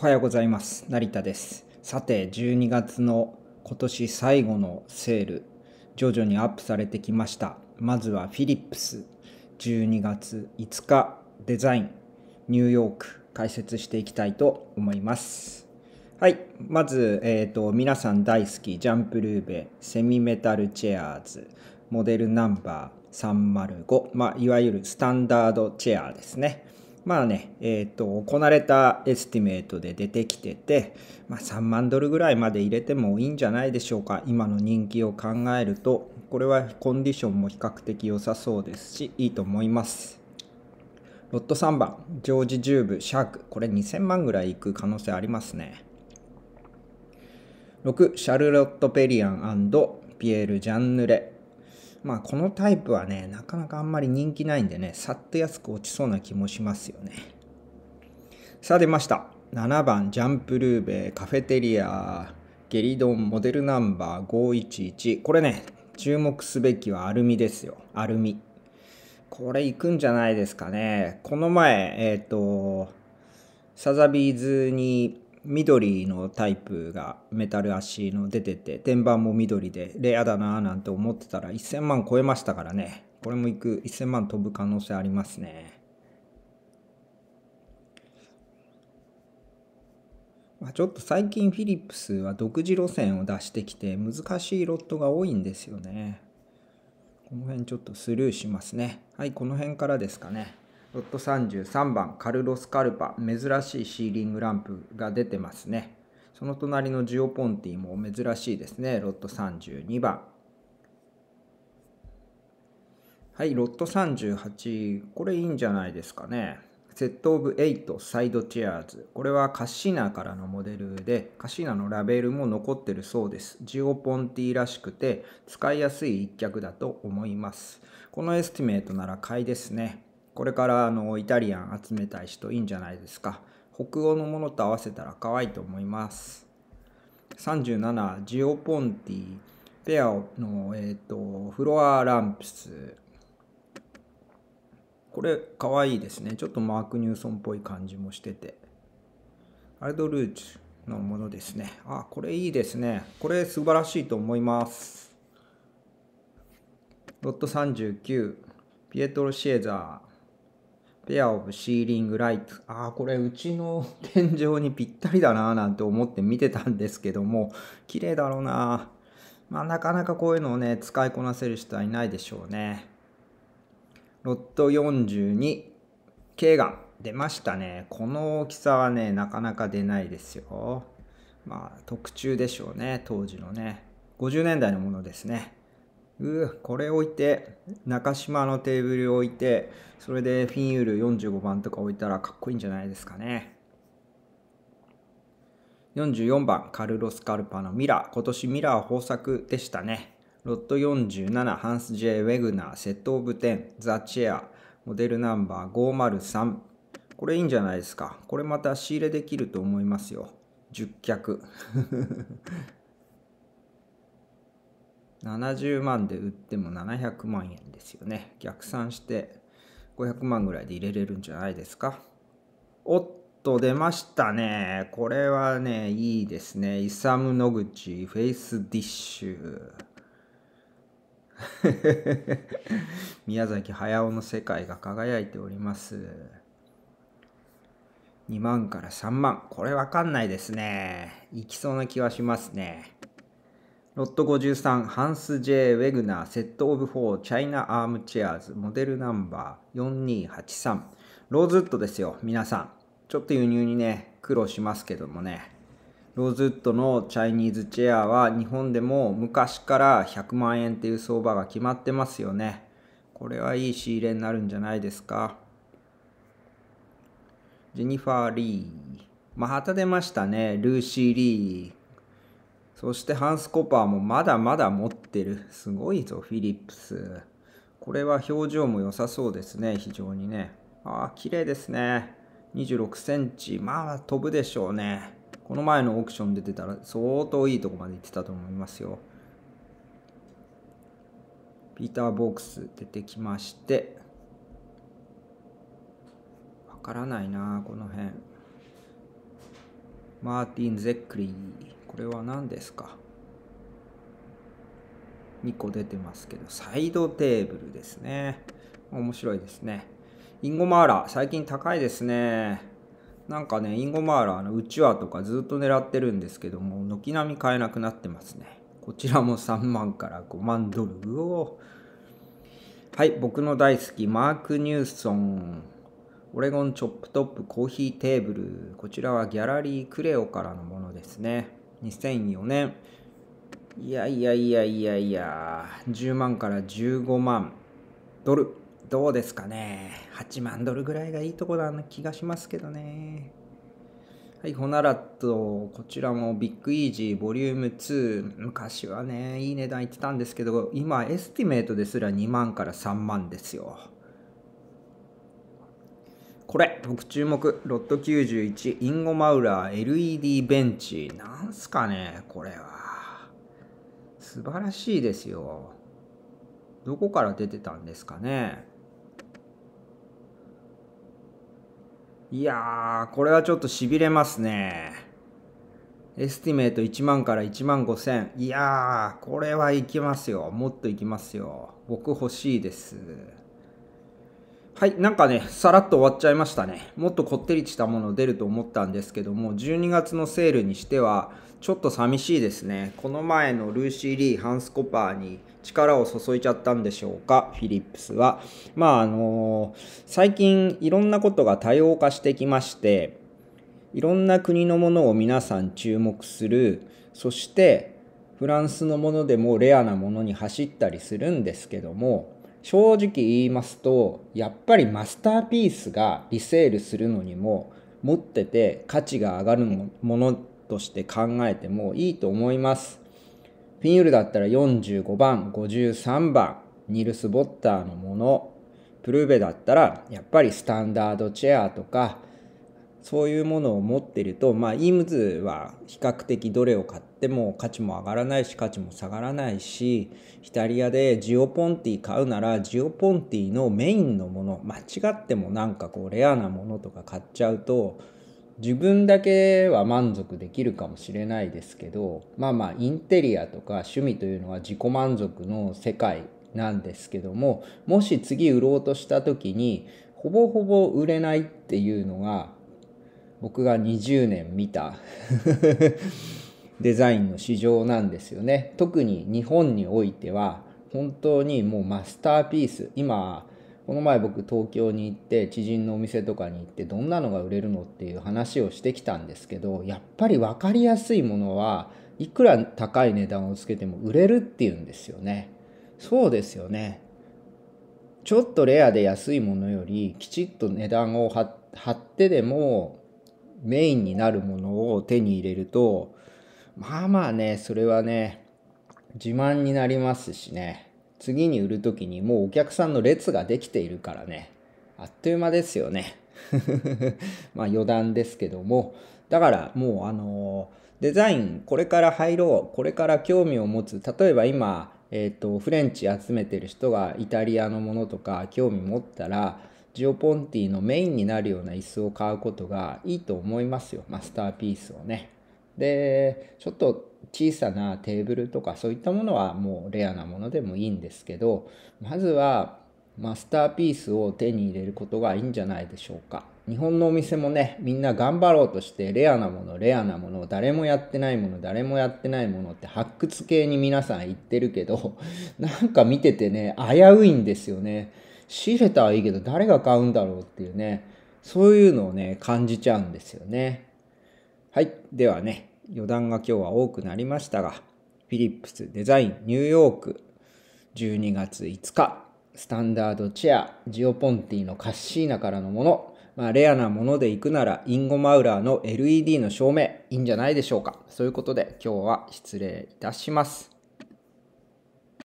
おはようございます。成田です。さて、12月の今年最後のセール、徐々にアップされてきました。まずはフィリップス、12月5日デザイン、ニューヨーク、解説していきたいと思います。はい。まず、えっ、ー、と、皆さん大好き、ジャンプルーベ、セミメタルチェアーズ、モデルナンバー305、まあ、いわゆるスタンダードチェアですね。まあね、えっ、ー、と、行われたエスティメートで出てきてて、まあ、3万ドルぐらいまで入れてもいいんじゃないでしょうか。今の人気を考えると、これはコンディションも比較的良さそうですし、いいと思います。ロット3番、ジョージジューブ、シャーク。これ2000万ぐらいいく可能性ありますね。6、シャルロット・ペリアンピエール・ジャンヌレ。まあこのタイプはね、なかなかあんまり人気ないんでね、さっと安く落ちそうな気もしますよね。さあ出ました。7番ジャンプルーベカフェテリアゲリドンモデルナンバー511これね注目すべきはアルミですよアルミこれいくんじゃないですかねこの前えっ、ー、とサザビーズに緑のタイプがメタル足の出てて天板も緑でレアだなーなんて思ってたら1000万超えましたからねこれもいく1000万飛ぶ可能性ありますねまあ、ちょっと最近フィリップスは独自路線を出してきて難しいロットが多いんですよね。この辺ちょっとスルーしますね。はい、この辺からですかね。ロット33番カルロス・カルパ珍しいシーリングランプが出てますねその隣のジオポンティも珍しいですねロット32番はいロット38これいいんじゃないですかねセット・オブ・エイト・サイド・チェアーズ。これはカッシーナからのモデルで、カシーナのラベルも残ってるそうです。ジオポンティらしくて、使いやすい一脚だと思います。このエスティメートなら買いですね。これからあのイタリアン集めたい人いいんじゃないですか。北欧のものと合わせたら可愛いと思います。37、ジオポンティ、ペアの、えーと、フロアランプス。これ可愛いですね。ちょっとマーク・ニューソンっぽい感じもしてて。アルド・ルーチのものですね。あ、これいいですね。これ素晴らしいと思います。ロット39、ピエトロ・シエザー。ペアオブシーリングライト。ああ、これうちの 天井にぴったりだなぁなんて思って見てたんですけども、綺麗だろうなまあなかなかこういうのをね、使いこなせる人はいないでしょうね。ロット 42K が出ましたね。この大きさはね、なかなか出ないですよ。まあ特注でしょうね、当時のね。50年代のものですね。うこれ置いて、中島のテーブル置いて、それでフィンユール45番とか置いたらかっこいいんじゃないですかね。44番、カルロス・カルパのミラー。今年ミラー豊作でしたね。ロット47、ハンス・ジェイ・ウェグナー、セット・オブ・テン、ザ・チェア、モデルナンバー503。これいいんじゃないですか。これまた仕入れできると思いますよ。10脚。70万で売っても700万円ですよね。逆算して500万ぐらいで入れれるんじゃないですか。おっと、出ましたね。これはね、いいですね。イサム・ノグチ、フェイス・ディッシュ。宮崎駿の世界が輝いております。2万から3万。これわかんないですね。いきそうな気はしますね。ロット53、ハンス・ J・ ウェグナー、セット・オブ・フォー、チャイナ・アーム・チェアーズ、モデルナンバー4283。ローズウッドですよ、皆さん。ちょっと輸入にね、苦労しますけどもね。ローズウッドのチャイニーズチェアは日本でも昔から100万円っていう相場が決まってますよね。これはいい仕入れになるんじゃないですか。ジェニファー・リー。また出ましたね。ルーシー・リー。そしてハンス・コパーもまだまだ持ってる。すごいぞ、フィリップス。これは表情も良さそうですね、非常にね。ああ、綺麗ですね。26センチ。まあ、飛ぶでしょうね。この前のオークション出てたら相当いいとこまで行ってたと思いますよ。ピーター・ボックス出てきまして。わからないな、この辺。マーティン・ゼックリー。これは何ですか2個出てますけど、サイドテーブルですね。面白いですね。インゴマーラ、最近高いですね。なんかね、インゴマーラ、の、うちわとかずっと狙ってるんですけども、軒並み買えなくなってますね。こちらも3万から5万ドルを。はい、僕の大好き、マーク・ニューソン。オレゴンチョップトップコーヒーテーブル。こちらはギャラリークレオからのものですね。2004年いやいやいやいやいや10万から15万ドルどうですかね8万ドルぐらいがいいとこな気がしますけどねはい、ホナラット、こちらもビッグイージーボリューム2、昔はね、いい値段言ってたんですけど、今、エスティメートですら2万から3万ですよ。これ、僕注目、ロット91、インゴマウラー LED ベンチ。なんすかね、これは。素晴らしいですよ。どこから出てたんですかね。いやー、これはちょっと痺れますね。エスティメート1万から1万5千。いやー、これはいきますよ。もっといきますよ。僕欲しいです。はい、なんかね、さらっと終わっちゃいましたね。もっとこってりしたもの出ると思ったんですけども、12月のセールにしては、ちょっと寂しいですね。この前のルーシー・リー・ハンスコパーに力を注いちゃったんでしょうか、フィリップスは。まあ、あのー、最近いろんなことが多様化してきまして、いろんな国のものを皆さん注目する、そしてフランスのものでもレアなものに走ったりするんですけども、正直言いますとやっぱりマスターピースがリセールするのにも持ってて価値が上がるものとして考えてもいいと思いますフィンウルだったら45番53番ニルス・ボッターのものプルーベだったらやっぱりスタンダードチェアとかそういうものを持ってると、まあ、イームズは比較的どれを買っても価値も上がらないし価値も下がらないしイタリアでジオポンティ買うならジオポンティのメインのもの間違ってもなんかこうレアなものとか買っちゃうと自分だけは満足できるかもしれないですけどまあまあインテリアとか趣味というのは自己満足の世界なんですけどももし次売ろうとした時にほぼほぼ売れないっていうのが僕が20年見た デザインの市場なんですよね。特に日本においては本当にもうマスターピース今この前僕東京に行って知人のお店とかに行ってどんなのが売れるのっていう話をしてきたんですけどやっぱりわかりやすいものはいくら高い値段をつけても売れるっていうんですよね。そうですよね。ちょっとレアで安いものよりきちっと値段を張ってでもメインになるものを手に入れるとまあまあねそれはね自慢になりますしね次に売る時にもうお客さんの列ができているからねあっという間ですよね まあ余談ですけどもだからもうあのデザインこれから入ろうこれから興味を持つ例えば今えーとフレンチ集めてる人がイタリアのものとか興味持ったらジオポンティのメインになるような椅子を買うことがいいと思いますよマスターピースをね。でちょっと小さなテーブルとかそういったものはもうレアなものでもいいんですけどまずはマスターピースを手に入れることがいいんじゃないでしょうか。日本のお店もねみんな頑張ろうとしてレアなものレアなもの誰もやってないもの誰もやってないものって発掘系に皆さん言ってるけどなんか見ててね危ういんですよね。仕入れたはいいけど誰が買うんだろうっていうね、そういうのをね、感じちゃうんですよね。はい。ではね、余談が今日は多くなりましたが、フィリップスデザインニューヨーク12月5日、スタンダードチェア、ジオポンティのカッシーナからのもの、まあ、レアなもので行くなら、インゴマウラーの LED の照明、いいんじゃないでしょうか。そういうことで、今日は失礼いたします。